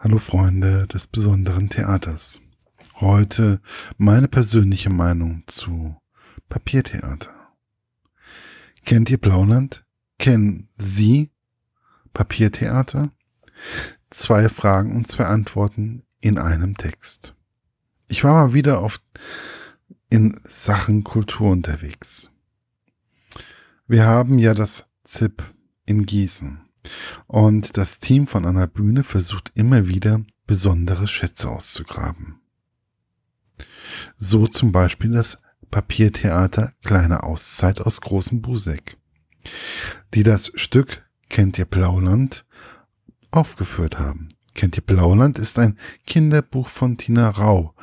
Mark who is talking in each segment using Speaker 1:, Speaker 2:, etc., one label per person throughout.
Speaker 1: Hallo Freunde des besonderen Theaters. Heute meine persönliche Meinung zu Papiertheater. Kennt ihr Blauland? Kennen Sie Papiertheater? Zwei Fragen und zwei Antworten in einem Text. Ich war mal wieder auf in Sachen Kultur unterwegs. Wir haben ja das ZIP in Gießen. Und das Team von einer Bühne versucht immer wieder, besondere Schätze auszugraben. So zum Beispiel das Papiertheater Kleine Auszeit aus Großen Busek, die das Stück Kennt ihr Blauland aufgeführt haben. Kennt ihr Blauland ist ein Kinderbuch von Tina Rau,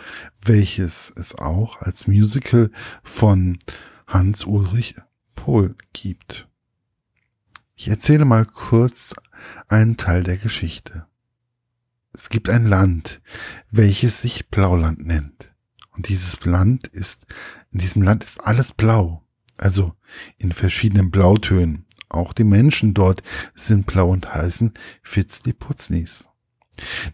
Speaker 1: welches es auch als Musical von Hans-Ulrich Pohl gibt. Ich erzähle mal kurz einen Teil der Geschichte. Es gibt ein Land, welches sich Blauland nennt. Und dieses Land ist, in diesem Land ist alles blau. Also in verschiedenen Blautönen. Auch die Menschen dort sind blau und heißen Fitzliputznis.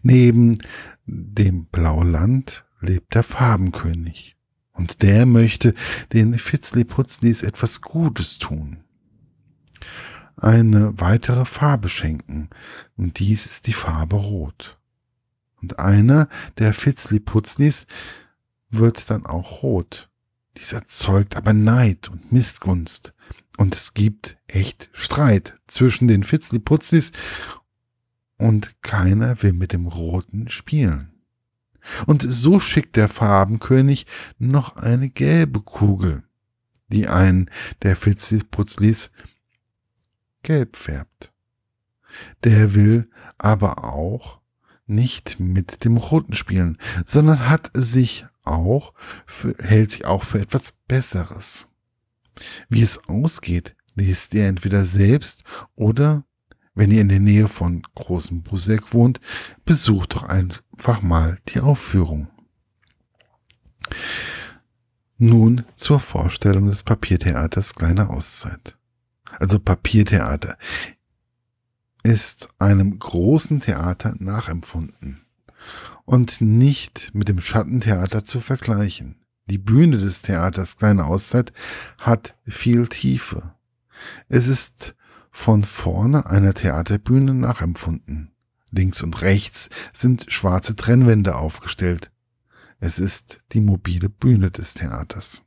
Speaker 1: Neben dem Blauland lebt der Farbenkönig. Und der möchte den Fitzliputznis etwas Gutes tun eine weitere Farbe schenken, und dies ist die Farbe Rot. Und einer der Fitzliputznis wird dann auch rot. Dies erzeugt aber Neid und Missgunst. Und es gibt echt Streit zwischen den Fitzliputznis und keiner will mit dem Roten spielen. Und so schickt der Farbenkönig noch eine gelbe Kugel, die einen der Fitzliputzlis gelb färbt. Der will aber auch nicht mit dem Roten spielen, sondern hat sich auch, für, hält sich auch für etwas Besseres. Wie es ausgeht, liest ihr entweder selbst oder, wenn ihr in der Nähe von Großen Busek wohnt, besucht doch einfach mal die Aufführung. Nun zur Vorstellung des Papiertheaters Kleine Auszeit also Papiertheater, ist einem großen Theater nachempfunden und nicht mit dem Schattentheater zu vergleichen. Die Bühne des Theaters Kleine Auszeit hat viel Tiefe. Es ist von vorne einer Theaterbühne nachempfunden. Links und rechts sind schwarze Trennwände aufgestellt. Es ist die mobile Bühne des Theaters.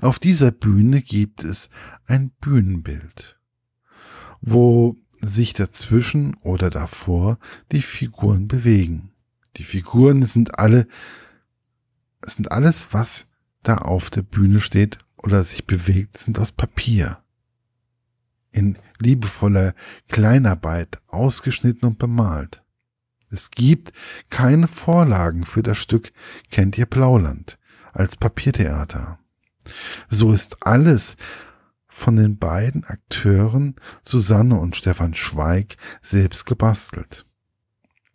Speaker 1: Auf dieser Bühne gibt es ein Bühnenbild, wo sich dazwischen oder davor die Figuren bewegen. Die Figuren sind alle, sind alles, was da auf der Bühne steht oder sich bewegt, sind aus Papier. In liebevoller Kleinarbeit ausgeschnitten und bemalt. Es gibt keine Vorlagen für das Stück Kennt ihr Blauland als Papiertheater. So ist alles von den beiden Akteuren Susanne und Stefan Schweig selbst gebastelt.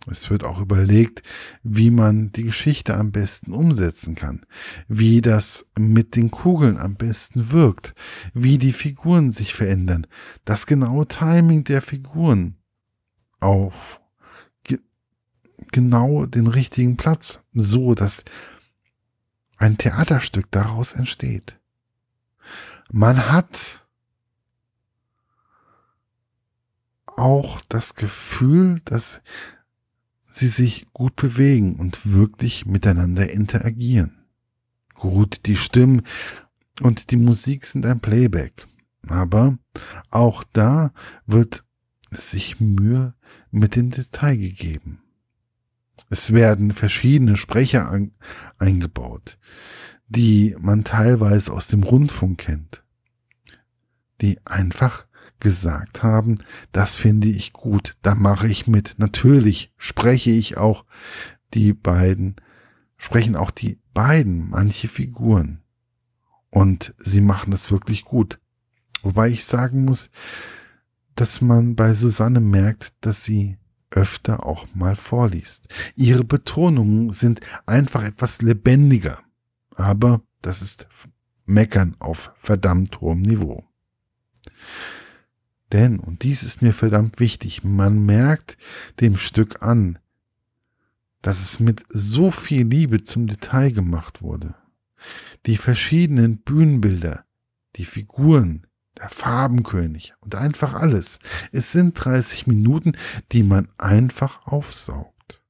Speaker 1: Es wird auch überlegt, wie man die Geschichte am besten umsetzen kann, wie das mit den Kugeln am besten wirkt, wie die Figuren sich verändern, das genaue Timing der Figuren auf ge genau den richtigen Platz, so dass ein Theaterstück daraus entsteht. Man hat auch das Gefühl, dass sie sich gut bewegen und wirklich miteinander interagieren. Gut, die Stimmen und die Musik sind ein Playback, aber auch da wird sich Mühe mit dem Detail gegeben. Es werden verschiedene Sprecher an, eingebaut, die man teilweise aus dem Rundfunk kennt, die einfach gesagt haben, das finde ich gut, da mache ich mit. Natürlich spreche ich auch die beiden, sprechen auch die beiden manche Figuren. Und sie machen es wirklich gut. Wobei ich sagen muss, dass man bei Susanne merkt, dass sie öfter auch mal vorliest. Ihre Betonungen sind einfach etwas lebendiger, aber das ist Meckern auf verdammt hohem Niveau. Denn, und dies ist mir verdammt wichtig, man merkt dem Stück an, dass es mit so viel Liebe zum Detail gemacht wurde. Die verschiedenen Bühnenbilder, die Figuren, der Farbenkönig und einfach alles. Es sind 30 Minuten, die man einfach aufsaugt.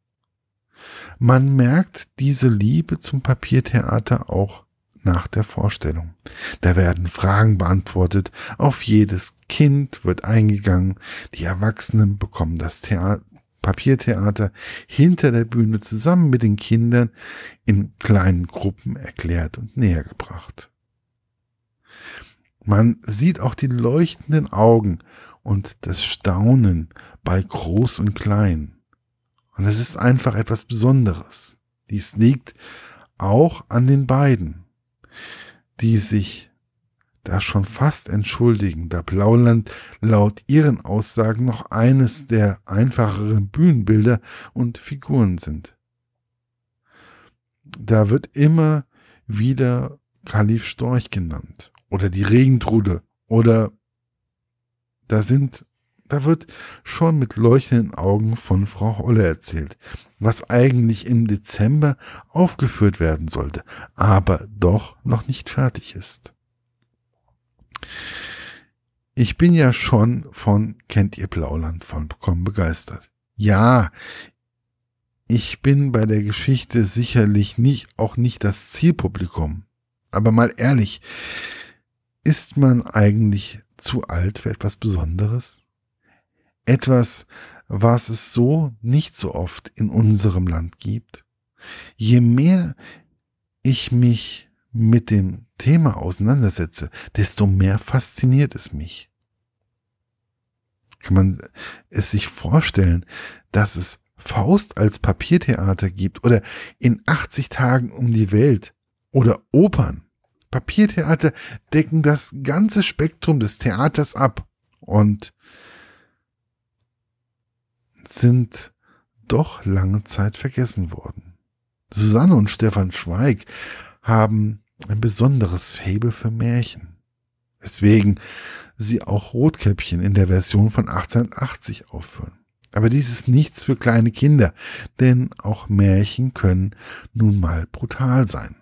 Speaker 1: Man merkt diese Liebe zum Papiertheater auch nach der Vorstellung. Da werden Fragen beantwortet, auf jedes Kind wird eingegangen, die Erwachsenen bekommen das Thea Papiertheater hinter der Bühne zusammen mit den Kindern in kleinen Gruppen erklärt und näher gebracht. Man sieht auch die leuchtenden Augen und das Staunen bei Groß und Klein. Und es ist einfach etwas Besonderes. Dies liegt auch an den beiden, die sich da schon fast entschuldigen, da Blauland laut ihren Aussagen noch eines der einfacheren Bühnenbilder und Figuren sind. Da wird immer wieder Kalif Storch genannt oder die Regentrude oder da sind, da wird schon mit leuchtenden Augen von Frau Holle erzählt, was eigentlich im Dezember aufgeführt werden sollte, aber doch noch nicht fertig ist. Ich bin ja schon von Kennt ihr Blauland von Bekommen begeistert. Ja, ich bin bei der Geschichte sicherlich nicht, auch nicht das Zielpublikum. Aber mal ehrlich, ist man eigentlich zu alt für etwas Besonderes? Etwas, was es so nicht so oft in unserem Land gibt? Je mehr ich mich mit dem Thema auseinandersetze, desto mehr fasziniert es mich. Kann man es sich vorstellen, dass es Faust als Papiertheater gibt oder in 80 Tagen um die Welt oder Opern? Papiertheater decken das ganze Spektrum des Theaters ab und sind doch lange Zeit vergessen worden. Susanne und Stefan Schweig haben ein besonderes Fabel für Märchen, weswegen sie auch Rotkäppchen in der Version von 1880 aufführen. Aber dies ist nichts für kleine Kinder, denn auch Märchen können nun mal brutal sein.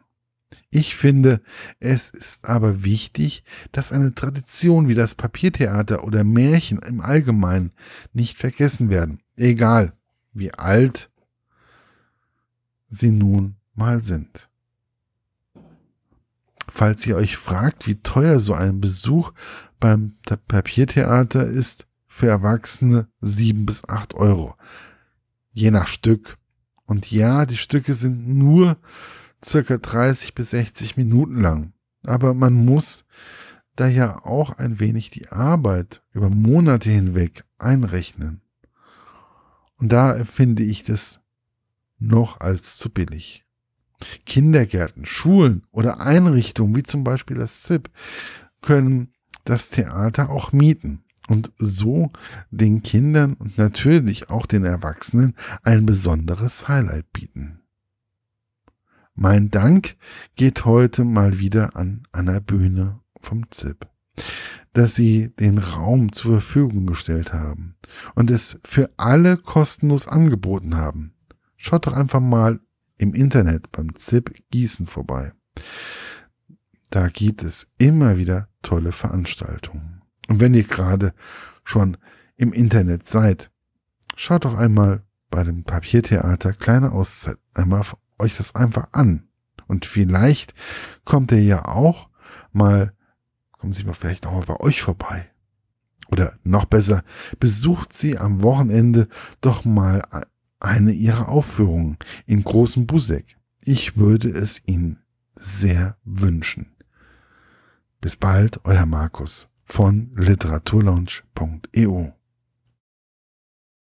Speaker 1: Ich finde, es ist aber wichtig, dass eine Tradition wie das Papiertheater oder Märchen im Allgemeinen nicht vergessen werden, egal wie alt sie nun mal sind. Falls ihr euch fragt, wie teuer so ein Besuch beim Papiertheater ist, für Erwachsene sieben bis acht Euro, je nach Stück. Und ja, die Stücke sind nur circa 30 bis 60 Minuten lang. Aber man muss da ja auch ein wenig die Arbeit über Monate hinweg einrechnen. Und da empfinde ich das noch als zu billig. Kindergärten, Schulen oder Einrichtungen wie zum Beispiel das ZIP können das Theater auch mieten und so den Kindern und natürlich auch den Erwachsenen ein besonderes Highlight bieten. Mein Dank geht heute mal wieder an Anna Bühne vom ZIP, dass sie den Raum zur Verfügung gestellt haben und es für alle kostenlos angeboten haben. Schaut doch einfach mal im Internet beim ZIP Gießen vorbei. Da gibt es immer wieder tolle Veranstaltungen. Und wenn ihr gerade schon im Internet seid, schaut doch einmal bei dem Papiertheater kleine Auszeit einmal euch das einfach an. Und vielleicht kommt ihr ja auch mal, kommen Sie mal vielleicht auch mal bei euch vorbei. Oder noch besser, besucht sie am Wochenende doch mal eine ihrer Aufführungen in Großen Busek. Ich würde es Ihnen sehr wünschen. Bis bald, euer Markus von literaturlaunch.eu.